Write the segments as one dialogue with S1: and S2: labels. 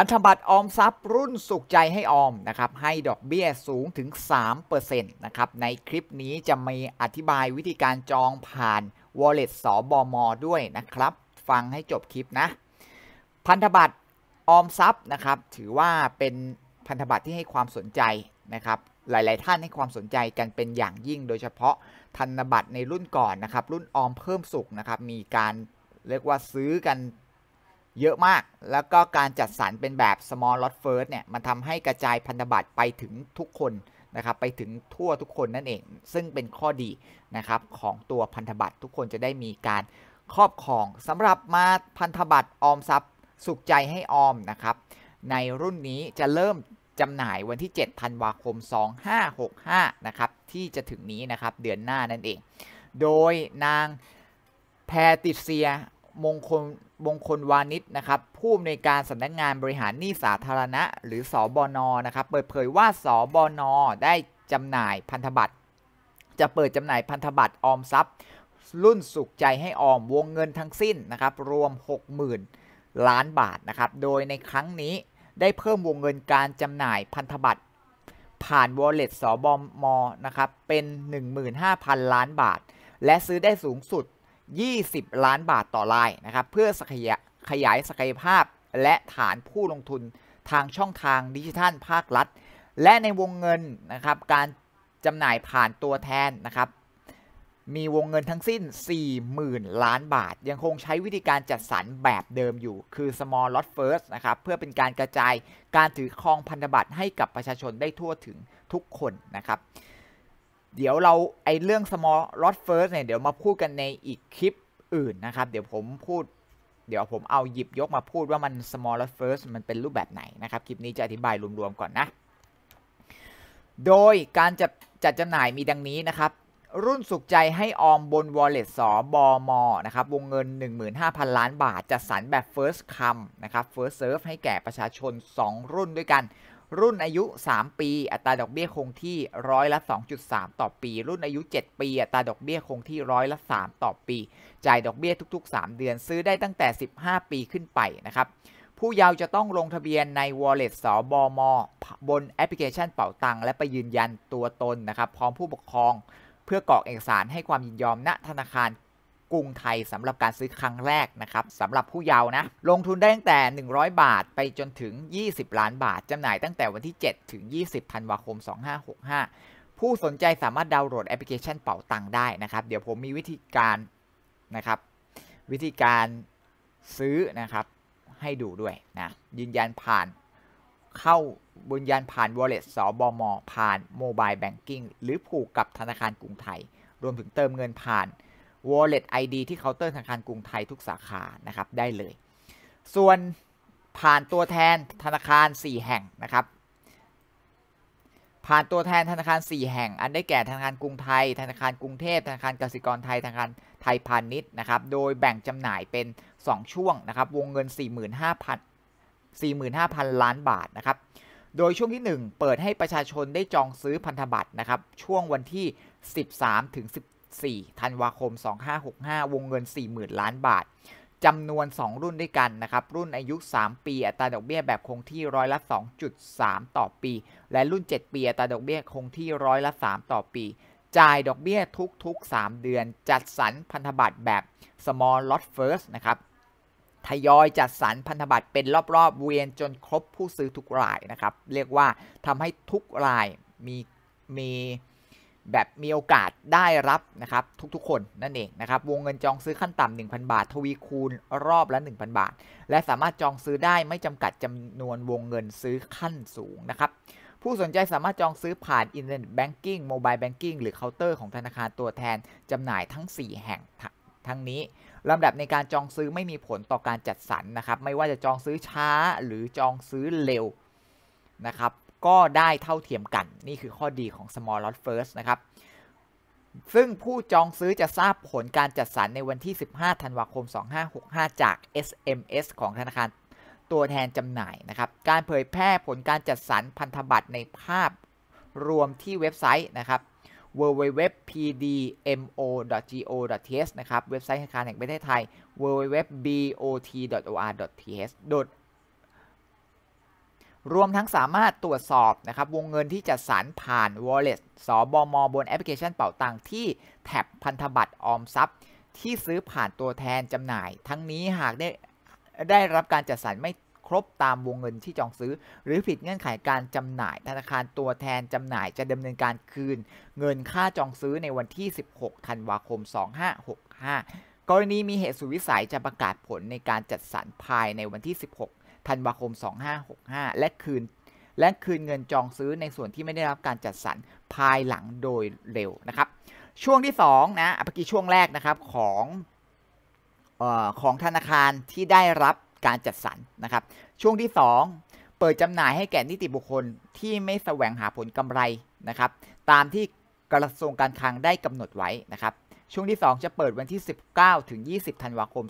S1: พันธบัตรออมทรัพย์รุ่นสุขใจให้ออมนะครับให้ดอกเบี้ย สูงถึง3%นะครับในคลิปนี้จะมีอธิบายวิธีการจองผ่าน Wallet สบมด้วยนะครับฟังให้จบคลิป นะ พันธบัตรออมทรัพย์นะครับถือว่าเป็นพันธบัตรที่ให้ความสนใจนะครับหลายๆท่านให้ความสนใจกันเป็นอย่างยิ่งโดยเฉพาะ พันธบัตรในรุ่นก่อนนะครับรุ่นออมเพิ่มสุขนะครับมีการเรียกว่าซื้อกันเยอะมาก แล้วก็การจัดสรรเป็นแบบ small lot first เนี่ยมันทำให้กระจายพันธบัตรไปถึงทุกคนนะครับไปถึงทั่วทุกคนนั่นเอง ซึ่งเป็นข้อดีนะครับของตัวพันธบัตรทุกคนจะได้มีการครอบครองสำหรับมาพันธบัตรออมทรัพย์ สุขใจให้ออมนะครับในรุ่นนี้จะเริ่มจำหน่ายวันที่7ธันวาคม 2565นะครับที่จะถึงนี้นะครับเดือนหน้านั่นเอง โดยนางแพติเซียมงคลมงคลวานิชนะครับผู้อำนวยการสานักงานบริหารหนี้สาธารณะ หรือสอบอนอนะครับเปิดเผยว่าสอบอนอได้จำหน่ายพันธบัตรจะเปิดจำหน่ายพันธบัตรออมทรัพย์ รุ่นสุขใจให้ออมวงเงินทั้งสิ้นนะครับรวม 60,000 ล้านบาทนะครับโดยในครั้งนี้ได้เพิ่มวงเงินการจำหน่ายพันธบัตรผ่านอลเล็ตสอบอมอนะครับเป็น15,000ล้านบาท และซื้อได้สูงสุด20 ล้านบาทต่อรายนะครับเพื่อขยายศักยภาพและฐานผู้ลงทุนทางช่องทางดิจิทัลภาครัฐ และในวงเงินนะครับการจำหน่ายผ่านตัวแทนนะครับมีวงเงินทั้งสิ้น 40,000 ล้านบาท ยังคงใช้วิธีการจัดสรรแบบเดิมอยู่คือ small lot first นะครับเพื่อเป็นการกระจายการถือครองพันธบัตรให้กับประชาชนได้ทั่วถึงทุกคนนะครับเดี๋ยวเราไอเรื่อง small lot first เนี่ยเดี๋ยวมาพูดกันในอีกคลิปอื่นนะครับเดี๋ยวผมพูดเดี๋ยวผมเอาหยิบยกมาพูดว่ามัน small lot first มันเป็นรูปแบบไหนนะครับคลิปนี้จะอธิบายรวมๆก่อนนะ โดยการจัดจัดจำหน่ายมีดังนี้นะครับรุ่นสุขใจให้ออมบน wallet สบอมอนะครับวงเงิน 15,000 ล้านบาทจัดสรรแบบ first come นะครับ first serve ให้แก่ประชาชน 2 รุ่นด้วยกันรุ่นอายุ 3 ปี อัตราดอกเบี้ยคงที่ร้อยละ 2.3 ต่อปี รุ่นอายุ 7 ปี อัตราดอกเบี้ยคงที่ร้อยละ 3ต่อปี จ่ายดอกเบี้ยทุกๆ 3 เดือน ซื้อได้ตั้งแต่ 15 ปีขึ้นไป นะครับ ผู้เยาว์จะต้องลงทะเบียนใน Wallet สบมบนแอปพลิเคชันเป่าตัง และไปยืนยันตัวตนนะครับ พร้อมผู้ปกครอง เพื่อกรอกเอกสารให้ความยินยอมณธนาคารกรุงไทยสำหรับการซื้อครั้งแรกนะครับสำหรับผู้เยาว์นะลงทุนได้ตั้งแต่ 100 บาท ไปจนถึง 20 ล้านบาท จำหน่ายตั้งแต่วันที่ 7 ถึง 20 ธันวาคม 2565 ผู้สนใจสามารถดาวน์โหลดแอปพลิเคชันเป่าตังได้นะครับเดี๋ยวผมมีวิธีการนะครับวิธีการซื้อนะครับให้ดูด้วยนะยืนยันผ่านเข้าบุญยันผ่าน wallet สบม ผ่าน mobile banking หรือผูกกับธนาคารกรุงไทย รวมถึงเติมเงินผ่าน Wallet ID ที่เคาน์เตอร์ธนาคารกรุงไทยทุกสาขา นะครับ ได้เลย ส่วนผ่านตัวแทนธนาคาร 4 แห่ง นะครับ ผ่านตัวแทนธนาคาร 4 แห่ง อันได้แก่ธนาคาร กรุงไทย ธนาคารกรุงเทพธนาคารกสิกรไทย ธนาคารไทยพาณิชย์ นะครับ โดยแบ่งจำหน่ายเป็น 2 ช่วง นะครับ วงเงิน 45,000 45,000 ล้านบาท นะครับ โดยช่วงที่ 1 เปิดให้ประชาชนได้จองซื้อพันธบัตร นะครับ ช่วงวันที่ 13ถึง4 ธันวาคม 2565 วงเงิน 40,000 ล้านบาท จำนวน 2 รุ่นด้วยกันนะครับ รุ่นอายุ 3 ปี อัตราดอกเบี้ย แบบคงที่ ร้อยละ 2.3 ต่อปี และรุ่น 7 ปี อัตราดอกเบี้ยคงที่ ร้อยละ 3 ต่อปี จ่ายดอกเบี้ยทุกๆ3เดือน จัดสรรพันธบัตรแบบ small lot first นะครับ ทยอยจัดสรรพันธบัตรเป็นรอบๆเวียนจนครบผู้ซื้อทุกรายนะครับ เรียกว่าทำให้ทุกรายมีมีแบบมีโอกาสได้รับนะครับทุกๆคนนั่นเองนะครับวงเงินจองซื้อขั้นต่ำ1,000 บาททวีคูณรอบละ1,000 บาท และสามารถจองซื้อได้ไม่จำกัดจำนวนวงเงินซื้อขั้นสูงนะครับ ผู้สนใจสามารถจองซื้อผ่านอินเทอร์เน็ตแบงกิ้งโมบายแบงกิ้งหรือเคาน์เตอร์ของธนาคารตัวแทนจำหน่ายทั้ง 4 แห่งทั้งนี้ลำดับในการจองซื้อไม่มีผลต่อการจัดสรรนะครับไม่ว่าจะจองซื้อช้าหรือจองซื้อเร็วนะครับก็ได้เท่าเทียมกัน นี่คือข้อดีของ small lot first นะครับ ซึ่งผู้จองซื้อจะทราบผลการจัดสรรในวันที่ 15 ธันวาคม 2565 จาก SMS ของธนาคารตัวแทนจำหน่ายนะครับ การเผยแพร่ผลการจัดสรรพันธบัตรในภาพรวมที่เว็บไซต์นะครับ www.pdmo.go.th นะครับ เว็บไซต์ธนาคารแห่งประเทศไทย www.bot.or.th โดรวมทั้งสามารถตรวจสอบนะครับวงเงินที่จะสารผ่าน Wallet สบมบนแอปพลิเคชันเป่าตังที่แท็บพันธบัตรออมทรัพย์ ที่ซื้อผ่านตัวแทนจำหน่าย ทั้งนี้หากได้ได้รับการจัดสรรไม่ครบตามวงเงินที่จองซื้อ หรือผิดเงื่อนไขาการจำหน่าย ธนาคารตัวแทนจำหน่ายจะดำเนินการคืน เงินค่าจองซื้อในวันที่ 16 ธันวาคม2565กรณีมีเหตุสุวิสัยจะประกาศผลในการจัดสรรภายในวันที่ 16ธันวาคม 2565 และคืน และคืนเงินจองซื้อในส่วนที่ไม่ได้รับการจัดสรรภายหลังโดยเร็วนะครับ ช่วงที่2นะเมื่อกี้ช่วงแรกนะครับของออของธนาคารที่ได้รับการจัดสรรนะครับ ช่วงที่ 2 เปิดจำหน่ายให้แก่นิติบุคคลที่ไม่แสวงหาผลกำไรนะครับ ตามที่กระทรวงการคลังได้กำหนดไว้นะครับช่วงที่ 2 จะเปิดวันที่ 19 ถึง 20 ธันวาคม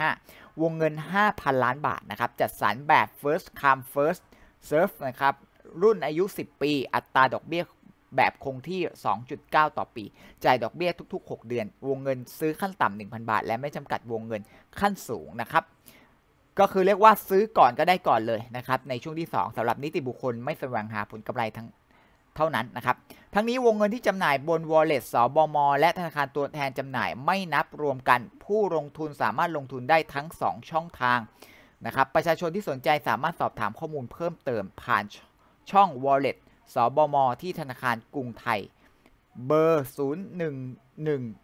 S1: 2565 วงเงิน 5,000 ล้านบาทนะครับ จัดสรรแบบ first come first serve นะครับ รุ่นอายุ 10 ปี อัตราดอกเบี้ยแบบคงที่ 2.9 ต่อปี จ่ายดอกเบี้ยทุกๆ 6 เดือน วงเงินซื้อขั้นต่ำ 1,000 บาท และไม่จำกัดวงเงินขั้นสูงนะครับ ก็คือเรียกว่าซื้อก่อนก็ได้ก่อนเลยนะครับ ในช่วงที่ 2 สำหรับนิติบุคคลไม่แสวงหาผลกำไรทางเท่านั้นนะครับ ทั้งนี้วงเงินที่จำหน่ายบน Wallet สบม และธนาคารตัวแทนจำหน่ายไม่นับรวมกัน ผู้ลงทุนสามารถลงทุนได้ทั้ง 2 ช่องทางนะครับ ประชาชนที่สนใจสามารถสอบถามข้อมูลเพิ่มเติมผ่านช่อง Wallet สบม ที่ธนาคารกรุงไทยเบอร์ 011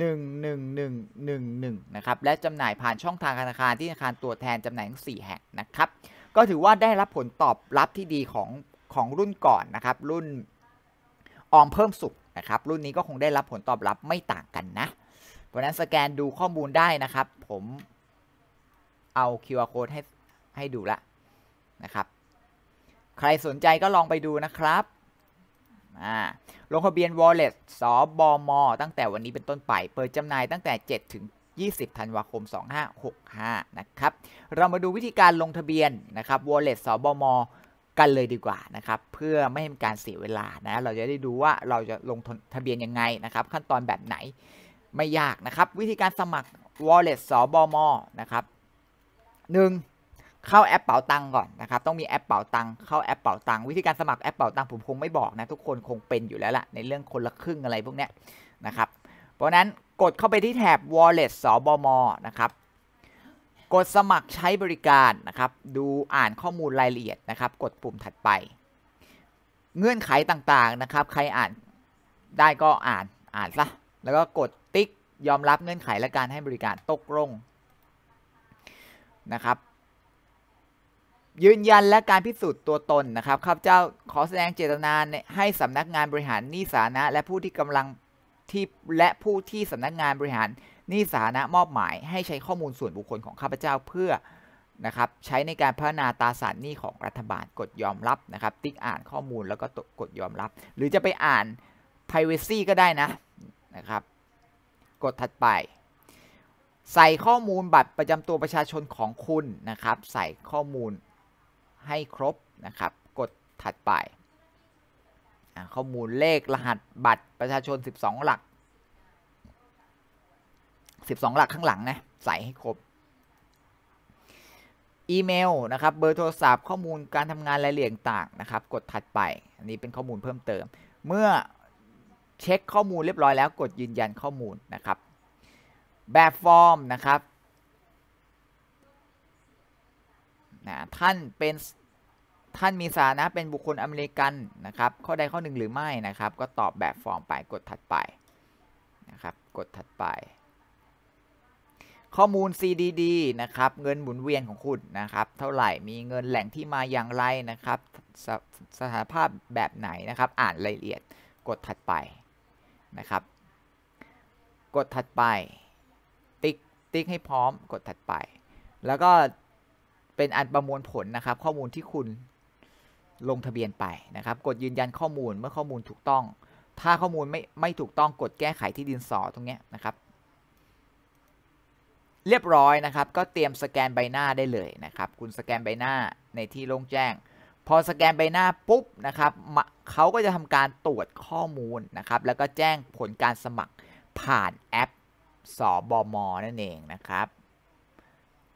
S1: 11111นะครับ และจำหน่ายผ่านช่องทางธนาคารที่ธนาคารตัวแทนจำหน่ายทั้ง4แห่งนะครับ ก็ถือว่าได้รับผลตอบรับที่ดีของของรุ่นก่อนนะครับรุ่นออมเพิ่มสุขนะครับ รุ่นนี้ก็คงได้รับผลตอบรับไม่ต่างกันนะ เพราะนั้นสแกนดูข้อมูลได้นะครับ ผมเอา QR code ให้ให้ดูละนะครับ ใครสนใจก็ลองไปดูนะครับ ลงทะเบียน Wallet สบมตั้งแต่วันนี้เป็นต้นไป เปิดจำหน่ายตั้งแต่ 7 ถึง 20ธันวาคม 2565นะครับเรามาดูวิธีการลงทะเบียนนะครับ Wallet สบมกันเลยดีกว่านะครับเพื่อไม่ให้มีการเสียเวลานะเราจะได้ดูว่าเราจะลงทะเบียนยังไงนะครับ ขั้นตอนแบบไหนไม่ยากนะครับ วิธีการสมัคร wallet สบมนะครับหนึ่งเข้าแอปเป๋าตังก่อนนะครับ ต้องมีแอปเป๋าตังเข้าแอปเป๋าตังวิธีการสมัครแอปเป๋าตังผมคงไม่บอกนะทุกคนคงเป็นอยู่แล้วล่ะในเรื่องคนละครึ่งอะไรพวกนี้นะครับ เพราะนั้นกดเข้าไปที่แถบ wallet สบมนะครับกดสมัครใช้บริการนะครับ ดูอ่านข้อมูลรายละเอียดนะครับ กดปุ่มถัดไป เงื่อนไขต่างๆนะครับ ใครอ่านได้ก็อ่านอ่านซะ แล้วก็กดติ๊กยอมรับเงื่อนไขและการให้บริการตกลงนะครับ ยืนยันและการพิสูจน์ตัวตนนะครับข้าพเจ้าขอแสดงเจตนาให้สำนักงานบริหารหนี้สาธารณะและผู้ที่กำลังที่และผู้ที่สำนักงานบริหารนี่สานะมอบหมายให้ใช้ข้อมูลส่วนบุคคลของข้าพเจ้าเพื่อนะครับใช้ในการพัฒนาตาสารหนี้ของรัฐบาลกดยอมรับนะครับ ติ๊กอ่านข้อมูลแล้วก็กดยอมรับ หรือจะไปอ่าน privacy ก็ได้นะนะครับกดถัดไป ใส่ข้อมูลบัตรประจำตัวประชาชนของคุณนะครับใส่ข้อมูลให้ครบนะครับกดถัดไป ข้อมูลเลขรหัสบัตรประชาชน 12 หลักสสิบองหลักข้างหลังนะใส่ให้ครบ อีเมลนะครับเบอร์โทรศัพท์ข้อมูลการทำงานรายละเอียดต่างนะครับ กดถัดไป อันนี้เป็นข้อมูลเพิ่มเติม เมื่อเช็คข้อมูลเรียบร้อยแล้วกดยืนยันข้อมูลนะครับแบบฟอร์มนะครับนะท่านเป็นท่านมีสานะเป็นบุคคลอเมริกันนะครับข้อใดข้อหนึ่งหรือไม่นะครับก็ตอบแบบฟอร์มไปกดถัดไปนะครับกดถัดไปข้อมูล CDD นะครับ เงินหมุนเวียนของคุณนะครับ เท่าไหร่มีเงินแหล่งที่มาอย่างไรนะครับสสถานภาพแบบไหนนะครับ อ่านรายละเอียด กดถัดไปนะครับ กดถัดไป ติ๊กติ๊กให้พร้อม กดถัดไป แล้วก็เป็นอันประมวลผลนะครับ ข้อมูลที่คุณลงทะเบียนไปนะครับ กดยืนยันข้อมูลเมื่อข้อมูลถูกต้อง ถ้าข้อมูลไม่ไม่ถูกต้องกดแก้ไขที่ดินสอตรงนี้นะครับเรียบร้อยนะครับก็เตรียมสแกนใบหน้าได้เลยนะครับ คุณสแกนใบหน้าในที่โล่งแจ้ง พอสแกนใบหน้าปุ๊บนะครับเขาก็จะทำการตรวจข้อมูลนะครับแล้วก็แจ้งผลการสมัครผ่านแอปสอบอมอนั่นเองนะครับ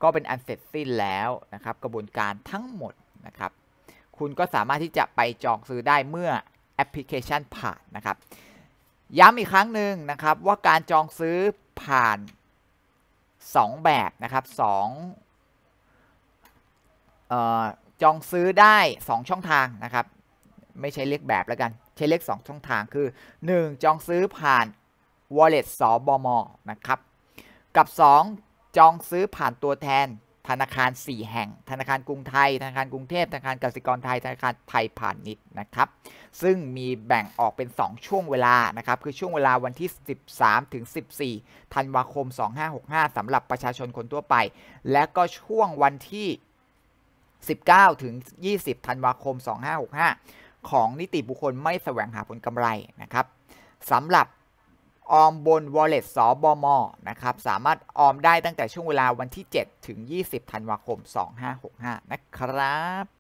S1: ก็เป็นอันเสร็จสิ้นแล้วนะครับกระบวนการทั้งหมดนะครับ คุณก็สามารถที่จะไปจองซื้อได้เมื่อแอปพลิเคชันผ่านนะครับย้ำอีกครั้งหนึ่งนะครับว่าการจองซื้อผ่าน2 แบบนะครับ2จองซื้อได้ 2 ช่องทางนะครับ ไม่ใช้เลขแบบแล้วกัน ใช้เลข2ช่องทางคือ 1 จองซื้อผ่าน wallet สบม นะครับกับ 2 จองซื้อผ่านตัวแทนธนาคาร4แห่ง ธนาคารกรุงไทย ธนาคารกรุงเทพ ธนาคารกสิกรไทย ธนาคารไทยพาณิชย์ นะครับ ซึ่งมีแบ่งออกเป็น 2 ช่วงเวลา นะครับ คือช่วงเวลาวันที่ 13ถึง14 ธันวาคม 2565 สำหรับประชาชนคนทั่วไป และก็ช่วงวันที่ 19ถึง20 ธันวาคม 2565 ของนิติบุคคลไม่แสวงหาผลกำไร นะครับสำหรับออมบน Wallet สบมนะครับ สามารถออมได้ตั้งแต่ช่วงเวลาวันที่ 7 ถึง 20ธันวาคม 2565 นะครับ